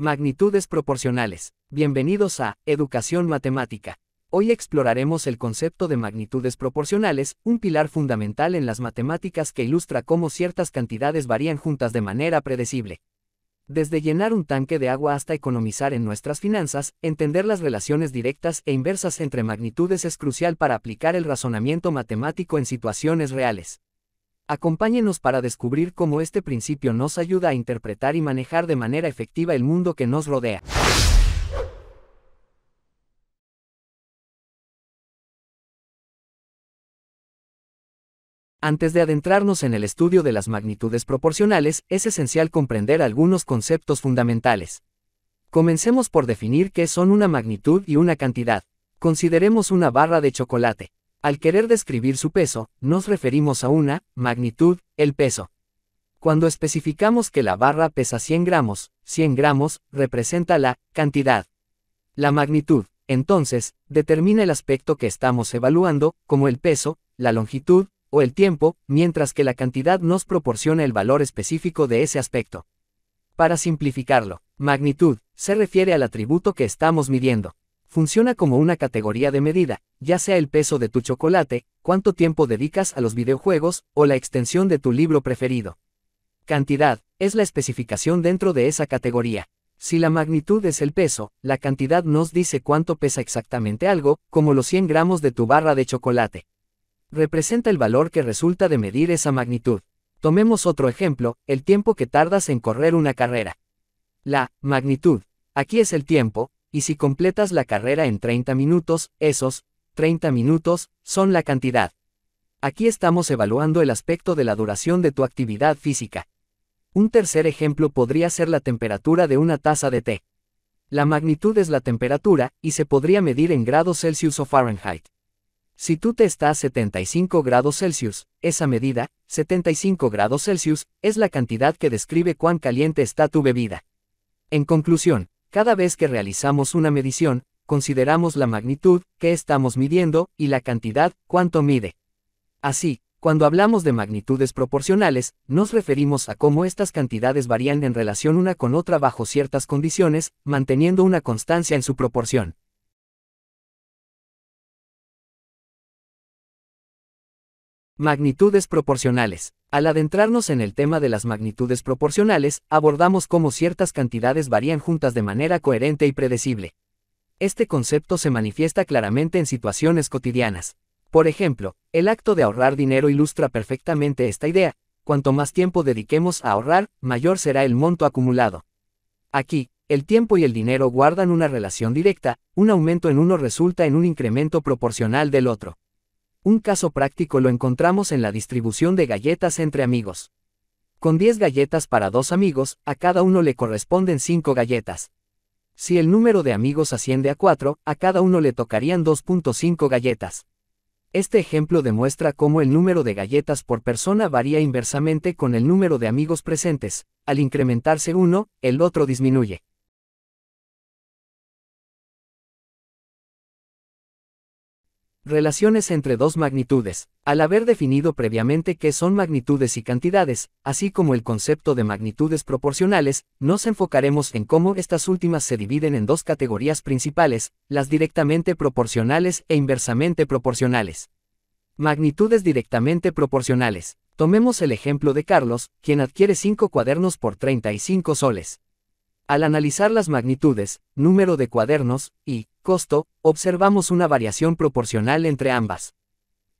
Magnitudes proporcionales. Bienvenidos a Educación Matemática. Hoy exploraremos el concepto de magnitudes proporcionales, un pilar fundamental en las matemáticas que ilustra cómo ciertas cantidades varían juntas de manera predecible. Desde llenar un tanque de agua hasta economizar en nuestras finanzas, entender las relaciones directas e inversas entre magnitudes es crucial para aplicar el razonamiento matemático en situaciones reales. Acompáñenos para descubrir cómo este principio nos ayuda a interpretar y manejar de manera efectiva el mundo que nos rodea. Antes de adentrarnos en el estudio de las magnitudes proporcionales, es esencial comprender algunos conceptos fundamentales. Comencemos por definir qué son una magnitud y una cantidad. Consideremos una barra de chocolate. Al querer describir su peso, nos referimos a una, magnitud, el peso. Cuando especificamos que la barra pesa 100 gramos, 100 gramos representa la cantidad. La magnitud, entonces, determina el aspecto que estamos evaluando, como el peso, la longitud, o el tiempo, mientras que la cantidad nos proporciona el valor específico de ese aspecto. Para simplificarlo, magnitud se refiere al atributo que estamos midiendo. Funciona como una categoría de medida, ya sea el peso de tu chocolate, cuánto tiempo dedicas a los videojuegos o la extensión de tu libro preferido. Cantidad, es la especificación dentro de esa categoría. Si la magnitud es el peso, la cantidad nos dice cuánto pesa exactamente algo, como los 100 gramos de tu barra de chocolate. Representa el valor que resulta de medir esa magnitud. Tomemos otro ejemplo, el tiempo que tardas en correr una carrera. La magnitud. Aquí es el tiempo, y si completas la carrera en 30 minutos, esos 30 minutos son la cantidad. Aquí estamos evaluando el aspecto de la duración de tu actividad física. Un tercer ejemplo podría ser la temperatura de una taza de té. La magnitud es la temperatura y se podría medir en grados Celsius o Fahrenheit. Si tú te estás a 75 grados Celsius, esa medida, 75 grados Celsius, es la cantidad que describe cuán caliente está tu bebida. En conclusión, cada vez que realizamos una medición, consideramos la magnitud, que estamos midiendo, y la cantidad, cuánto mide. Así, cuando hablamos de magnitudes proporcionales, nos referimos a cómo estas cantidades varían en relación una con otra bajo ciertas condiciones, manteniendo una constancia en su proporción. Magnitudes proporcionales. Al adentrarnos en el tema de las magnitudes proporcionales, abordamos cómo ciertas cantidades varían juntas de manera coherente y predecible. Este concepto se manifiesta claramente en situaciones cotidianas. Por ejemplo, el acto de ahorrar dinero ilustra perfectamente esta idea. Cuanto más tiempo dediquemos a ahorrar, mayor será el monto acumulado. Aquí, el tiempo y el dinero guardan una relación directa, un aumento en uno resulta en un incremento proporcional del otro. Un caso práctico lo encontramos en la distribución de galletas entre amigos. Con 10 galletas para dos amigos, a cada uno le corresponden 5 galletas. Si el número de amigos asciende a 4, a cada uno le tocarían 2.5 galletas. Este ejemplo demuestra cómo el número de galletas por persona varía inversamente con el número de amigos presentes. Al incrementarse uno, el otro disminuye. Relaciones entre dos magnitudes, al haber definido previamente qué son magnitudes y cantidades, así como el concepto de magnitudes proporcionales, nos enfocaremos en cómo estas últimas se dividen en dos categorías principales, las directamente proporcionales e inversamente proporcionales. Magnitudes directamente proporcionales. Tomemos el ejemplo de Carlos, quien adquiere 5 cuadernos por 35 soles. Al analizar las magnitudes, número de cuadernos y costo, observamos una variación proporcional entre ambas.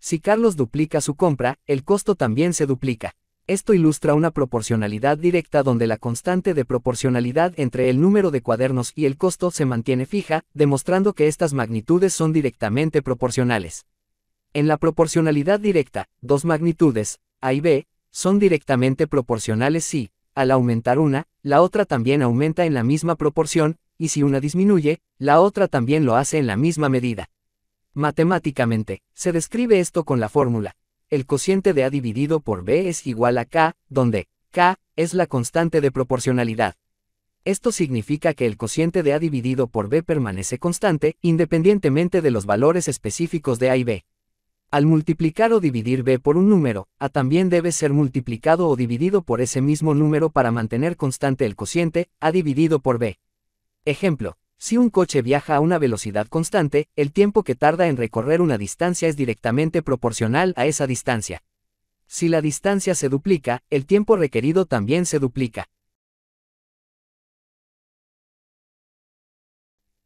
Si Carlos duplica su compra, el costo también se duplica. Esto ilustra una proporcionalidad directa donde la constante de proporcionalidad entre el número de cuadernos y el costo se mantiene fija, demostrando que estas magnitudes son directamente proporcionales. En la proporcionalidad directa, dos magnitudes, A y B, son directamente proporcionales si, al aumentar una, la otra también aumenta en la misma proporción, y si una disminuye, la otra también lo hace en la misma medida. Matemáticamente, se describe esto con la fórmula. El cociente de A dividido por B es igual a K, donde K es la constante de proporcionalidad. Esto significa que el cociente de A dividido por B permanece constante, independientemente de los valores específicos de A y B. Al multiplicar o dividir b por un número, a también debe ser multiplicado o dividido por ese mismo número para mantener constante el cociente, a dividido por b. Ejemplo, si un coche viaja a una velocidad constante, el tiempo que tarda en recorrer una distancia es directamente proporcional a esa distancia. Si la distancia se duplica, el tiempo requerido también se duplica.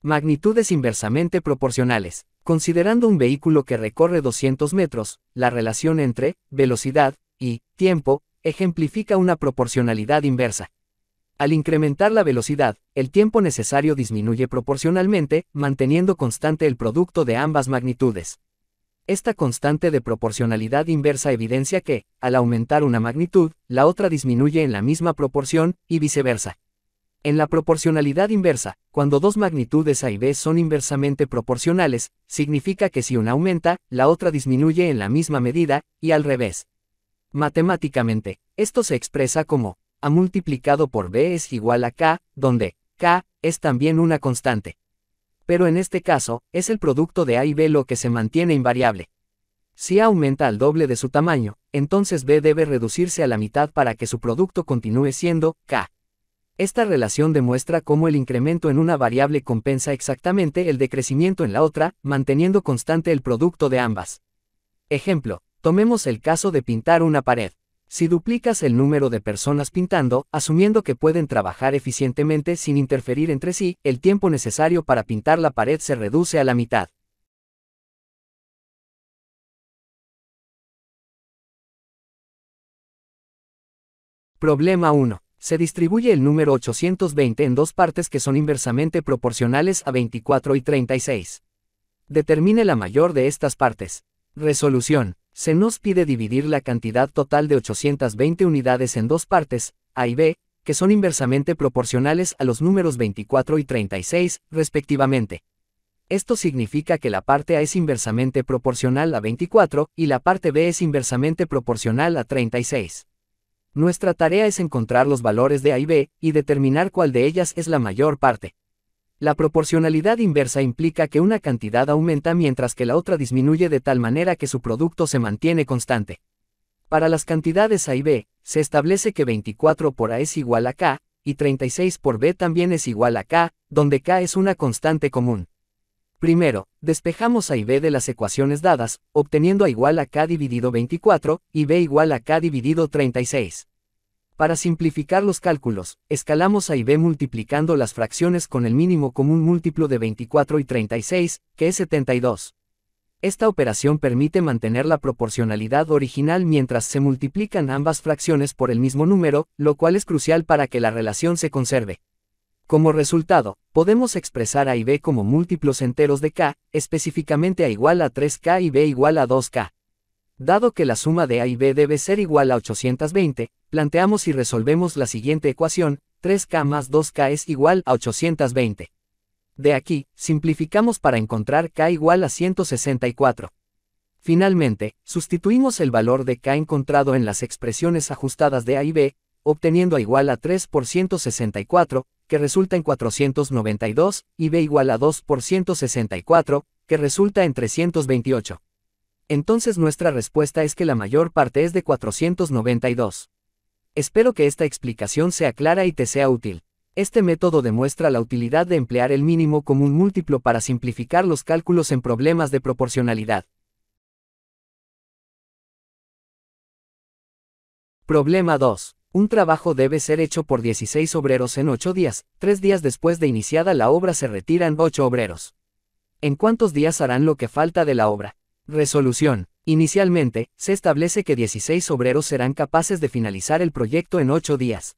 Magnitudes inversamente proporcionales. Considerando un vehículo que recorre 200 metros, la relación entre velocidad y tiempo ejemplifica una proporcionalidad inversa. Al incrementar la velocidad, el tiempo necesario disminuye proporcionalmente, manteniendo constante el producto de ambas magnitudes. Esta constante de proporcionalidad inversa evidencia que, al aumentar una magnitud, la otra disminuye en la misma proporción, y viceversa. En la proporcionalidad inversa, cuando dos magnitudes A y B son inversamente proporcionales, significa que si una aumenta, la otra disminuye en la misma medida, y al revés. Matemáticamente, esto se expresa como A multiplicado por B es igual a K, donde K es también una constante. Pero en este caso, es el producto de A y B lo que se mantiene invariable. Si A aumenta al doble de su tamaño, entonces B debe reducirse a la mitad para que su producto continúe siendo K. Esta relación demuestra cómo el incremento en una variable compensa exactamente el decrecimiento en la otra, manteniendo constante el producto de ambas. Ejemplo, tomemos el caso de pintar una pared. Si duplicas el número de personas pintando, asumiendo que pueden trabajar eficientemente sin interferir entre sí, el tiempo necesario para pintar la pared se reduce a la mitad. Problema 1. Se distribuye el número 820 en dos partes que son inversamente proporcionales a 24 y 36. Determine la mayor de estas partes. Resolución. Se nos pide dividir la cantidad total de 820 unidades en dos partes, A y B, que son inversamente proporcionales a los números 24 y 36, respectivamente. Esto significa que la parte A es inversamente proporcional a 24 y la parte B es inversamente proporcional a 36. Nuestra tarea es encontrar los valores de A y B y determinar cuál de ellas es la mayor parte. La proporcionalidad inversa implica que una cantidad aumenta mientras que la otra disminuye de tal manera que su producto se mantiene constante. Para las cantidades A y B, se establece que 24 por A es igual a K, y 36 por B también es igual a K, donde K es una constante común. Primero, despejamos a y b de las ecuaciones dadas, obteniendo a igual a k dividido 24 y b igual a k dividido 36. Para simplificar los cálculos, escalamos a y b multiplicando las fracciones con el mínimo común múltiplo de 24 y 36, que es 72. Esta operación permite mantener la proporcionalidad original mientras se multiplican ambas fracciones por el mismo número, lo cual es crucial para que la relación se conserve. Como resultado, podemos expresar a y b como múltiplos enteros de k, específicamente a igual a 3k y b igual a 2k. Dado que la suma de a y b debe ser igual a 820, planteamos y resolvemos la siguiente ecuación, 3k más 2k es igual a 820. De aquí, simplificamos para encontrar k igual a 164. Finalmente, sustituimos el valor de k encontrado en las expresiones ajustadas de a y b, obteniendo a igual a 3 por 164, que resulta en 492, y b igual a 2 por 164, que resulta en 328. Entonces nuestra respuesta es que la mayor parte es de 492. Espero que esta explicación sea clara y te sea útil. Este método demuestra la utilidad de emplear el mínimo común múltiplo para simplificar los cálculos en problemas de proporcionalidad. Problema 2. Un trabajo debe ser hecho por 16 obreros en 8 días, Tres días después de iniciada la obra se retiran 8 obreros. ¿En cuántos días harán lo que falta de la obra? Resolución. Inicialmente, se establece que 16 obreros serán capaces de finalizar el proyecto en 8 días.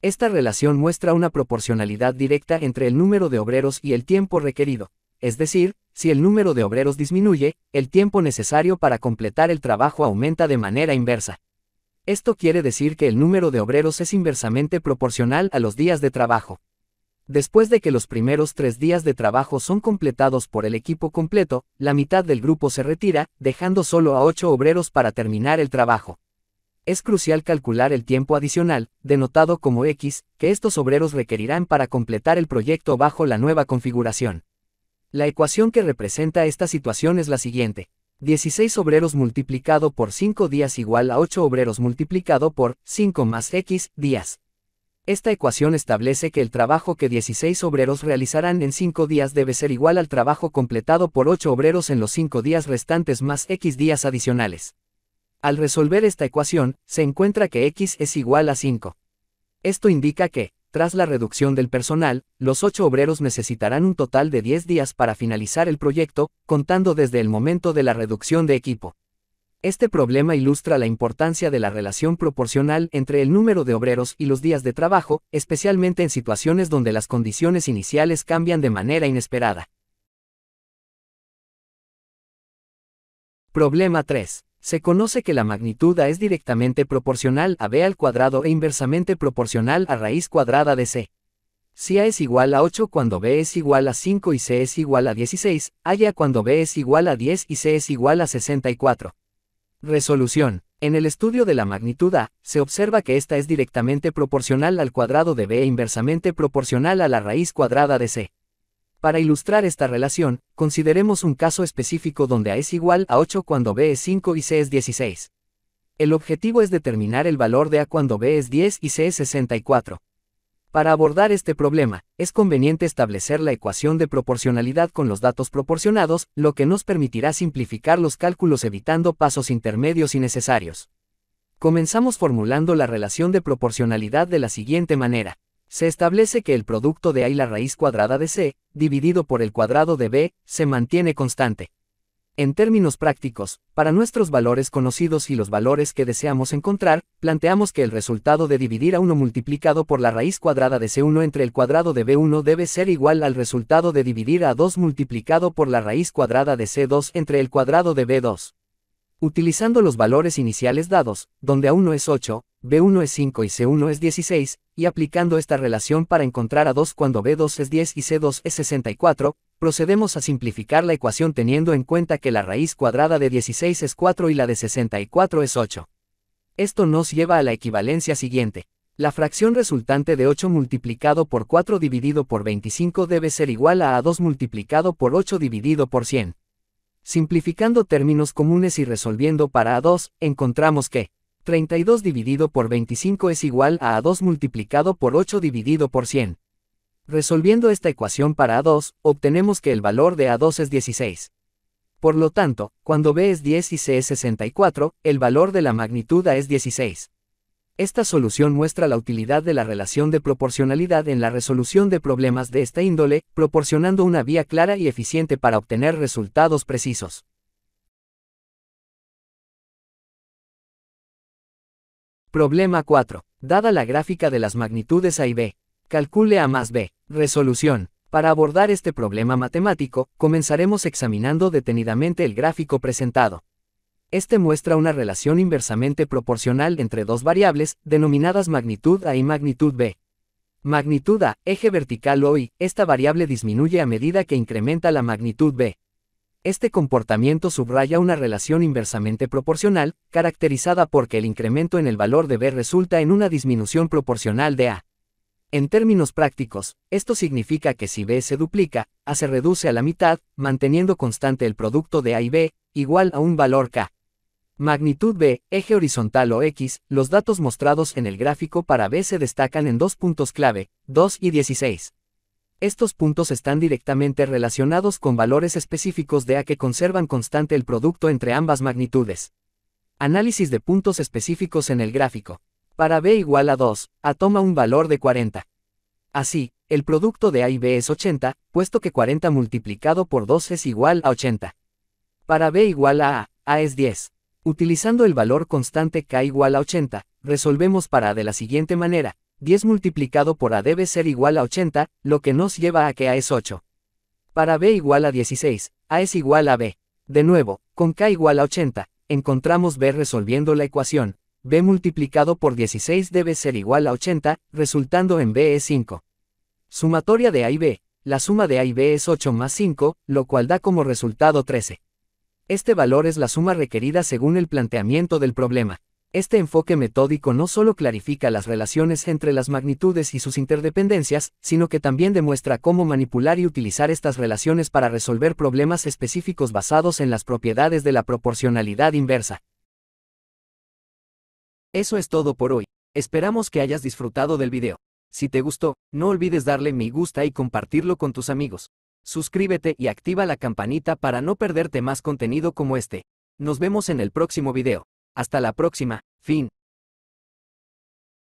Esta relación muestra una proporcionalidad directa entre el número de obreros y el tiempo requerido. Es decir, si el número de obreros disminuye, el tiempo necesario para completar el trabajo aumenta de manera inversa. Esto quiere decir que el número de obreros es inversamente proporcional a los días de trabajo. Después de que los primeros tres días de trabajo son completados por el equipo completo, la mitad del grupo se retira, dejando solo a ocho obreros para terminar el trabajo. Es crucial calcular el tiempo adicional, denotado como X, que estos obreros requerirán para completar el proyecto bajo la nueva configuración. La ecuación que representa esta situación es la siguiente. 16 obreros multiplicado por 5 días igual a 8 obreros multiplicado por 5 más x días. Esta ecuación establece que el trabajo que 16 obreros realizarán en 5 días debe ser igual al trabajo completado por 8 obreros en los 5 días restantes más x días adicionales. Al resolver esta ecuación, se encuentra que x es igual a 5. Esto indica que tras la reducción del personal, los ocho obreros necesitarán un total de 10 días para finalizar el proyecto, contando desde el momento de la reducción de equipo. Este problema ilustra la importancia de la relación proporcional entre el número de obreros y los días de trabajo, especialmente en situaciones donde las condiciones iniciales cambian de manera inesperada. Problema 3. Se conoce que la magnitud A es directamente proporcional a B al cuadrado e inversamente proporcional a raíz cuadrada de C. Si A es igual a 8 cuando B es igual a 5 y C es igual a 16, haya cuando B es igual a 10 y C es igual a 64. Resolución. En el estudio de la magnitud A, se observa que esta es directamente proporcional al cuadrado de B e inversamente proporcional a la raíz cuadrada de C. Para ilustrar esta relación, consideremos un caso específico donde A es igual a 8 cuando B es 5 y C es 16. El objetivo es determinar el valor de A cuando B es 10 y C es 64. Para abordar este problema, es conveniente establecer la ecuación de proporcionalidad con los datos proporcionados, lo que nos permitirá simplificar los cálculos evitando pasos intermedios innecesarios. Comenzamos formulando la relación de proporcionalidad de la siguiente manera se establece que el producto de A y la raíz cuadrada de C, dividido por el cuadrado de B, se mantiene constante. En términos prácticos, para nuestros valores conocidos y los valores que deseamos encontrar, planteamos que el resultado de dividir a 1 multiplicado por la raíz cuadrada de C1 entre el cuadrado de B1 debe ser igual al resultado de dividir a 2 multiplicado por la raíz cuadrada de C2 entre el cuadrado de B2. Utilizando los valores iniciales dados, donde A1 es 8, B1 es 5 y C1 es 16, y aplicando esta relación para encontrar A2 cuando B2 es 10 y C2 es 64, procedemos a simplificar la ecuación teniendo en cuenta que la raíz cuadrada de 16 es 4 y la de 64 es 8. Esto nos lleva a la equivalencia siguiente. La fracción resultante de 8 multiplicado por 4 dividido por 25 debe ser igual a A2 multiplicado por 8 dividido por 100. Simplificando términos comunes y resolviendo para A2, encontramos que 32 dividido por 25 es igual a A2 multiplicado por 8 dividido por 100. Resolviendo esta ecuación para A2, obtenemos que el valor de A2 es 16. Por lo tanto, cuando B es 10 y C es 64, el valor de la magnitud A es 16. Esta solución muestra la utilidad de la relación de proporcionalidad en la resolución de problemas de esta índole, proporcionando una vía clara y eficiente para obtener resultados precisos. Problema 4. Dada la gráfica de las magnitudes A y B, calcule A más B. Resolución. Para abordar este problema matemático, comenzaremos examinando detenidamente el gráfico presentado. Este muestra una relación inversamente proporcional entre dos variables, denominadas magnitud A y magnitud B. Magnitud A, eje vertical o esta variable disminuye a medida que incrementa la magnitud B. Este comportamiento subraya una relación inversamente proporcional, caracterizada porque el incremento en el valor de B resulta en una disminución proporcional de A. En términos prácticos, esto significa que si B se duplica, A se reduce a la mitad, manteniendo constante el producto de A y B, igual a un valor K. Magnitud B, eje horizontal o X, los datos mostrados en el gráfico para B se destacan en dos puntos clave, 2 y 16. Estos puntos están directamente relacionados con valores específicos de A que conservan constante el producto entre ambas magnitudes. Análisis de puntos específicos en el gráfico. Para B igual a 2, A toma un valor de 40. Así, el producto de A y B es 80, puesto que 40 multiplicado por 2 es igual a 80. Para B igual a A, A es 10. Utilizando el valor constante k igual a 80, resolvemos para a de la siguiente manera, 10 multiplicado por a debe ser igual a 80, lo que nos lleva a que a es 8. Para b igual a 16, a es igual a b. De nuevo, con k igual a 80, encontramos b resolviendo la ecuación, b multiplicado por 16 debe ser igual a 80, resultando en b es 5. Sumatoria de a y b, la suma de a y b es 8 más 5, lo cual da como resultado 13. Este valor es la suma requerida según el planteamiento del problema. Este enfoque metódico no solo clarifica las relaciones entre las magnitudes y sus interdependencias, sino que también demuestra cómo manipular y utilizar estas relaciones para resolver problemas específicos basados en las propiedades de la proporcionalidad inversa. Eso es todo por hoy. Esperamos que hayas disfrutado del video. Si te gustó, no olvides darle me gusta y compartirlo con tus amigos. Suscríbete y activa la campanita para no perderte más contenido como este. Nos vemos en el próximo video. Hasta la próxima, fin.